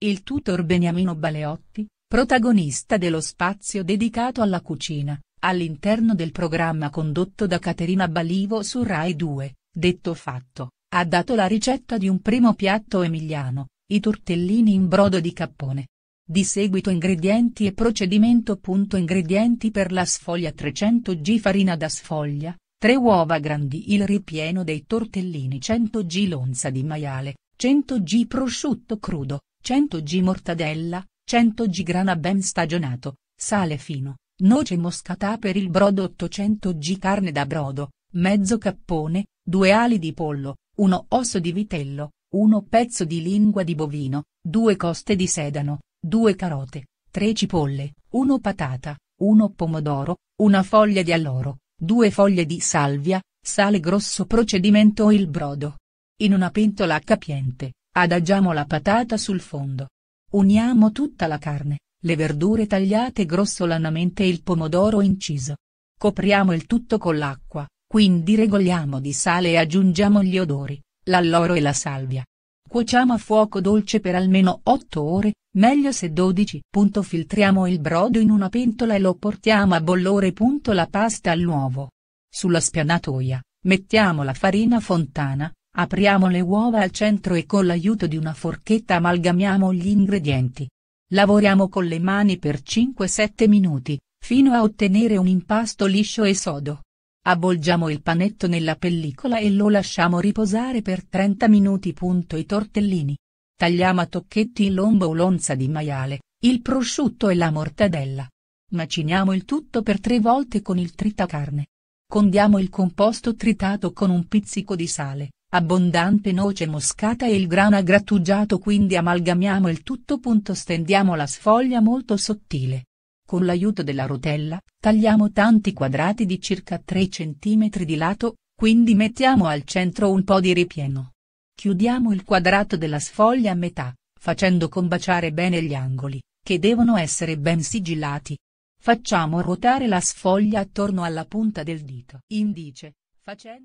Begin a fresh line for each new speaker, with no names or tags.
Il tutor Beniamino Baleotti, protagonista dello spazio dedicato alla cucina, all'interno del programma condotto da Caterina Balivo su Rai 2, detto fatto, ha dato la ricetta di un primo piatto emiliano, i tortellini in brodo di cappone. Di seguito ingredienti e procedimento. Ingredienti per la sfoglia 300 g farina da sfoglia, 3 uova grandi il ripieno dei tortellini 100 g lonza di maiale, 100 g prosciutto crudo, 100 g mortadella, 100 g grana ben stagionato, sale fino, noce moscata per il brodo 800 g carne da brodo, mezzo cappone, due ali di pollo, uno osso di vitello, uno pezzo di lingua di bovino, due coste di sedano, due carote, tre cipolle, uno patata, uno pomodoro, una foglia di alloro, due foglie di salvia, sale grosso procedimento il brodo. In una pentola capiente, Adagiamo la patata sul fondo. Uniamo tutta la carne, le verdure tagliate grossolanamente e il pomodoro inciso. Copriamo il tutto con l'acqua, quindi regoliamo di sale e aggiungiamo gli odori, l'alloro e la salvia. Cuociamo a fuoco dolce per almeno 8 ore, meglio se 12. Filtriamo il brodo in una pentola e lo portiamo a bollore. La pasta all'uovo. Sulla spianatoia, mettiamo la farina fontana, Apriamo le uova al centro e con l'aiuto di una forchetta amalgamiamo gli ingredienti. Lavoriamo con le mani per 5-7 minuti, fino a ottenere un impasto liscio e sodo. Avvolgiamo il panetto nella pellicola e lo lasciamo riposare per 30 minuti. I tortellini. Tagliamo a tocchetti il l'ombo o l'onza di maiale, il prosciutto e la mortadella. Maciniamo il tutto per 3 volte con il tritacarne. Condiamo il composto tritato con un pizzico di sale, abbondante noce moscata e il grana grattugiato quindi amalgamiamo il tutto. punto Stendiamo la sfoglia molto sottile. Con l'aiuto della rotella, tagliamo tanti quadrati di circa 3 cm di lato, quindi mettiamo al centro un po' di ripieno. Chiudiamo il quadrato della sfoglia a metà, facendo combaciare bene gli angoli, che devono essere ben sigillati. Facciamo ruotare la sfoglia attorno alla punta del dito indice, facendo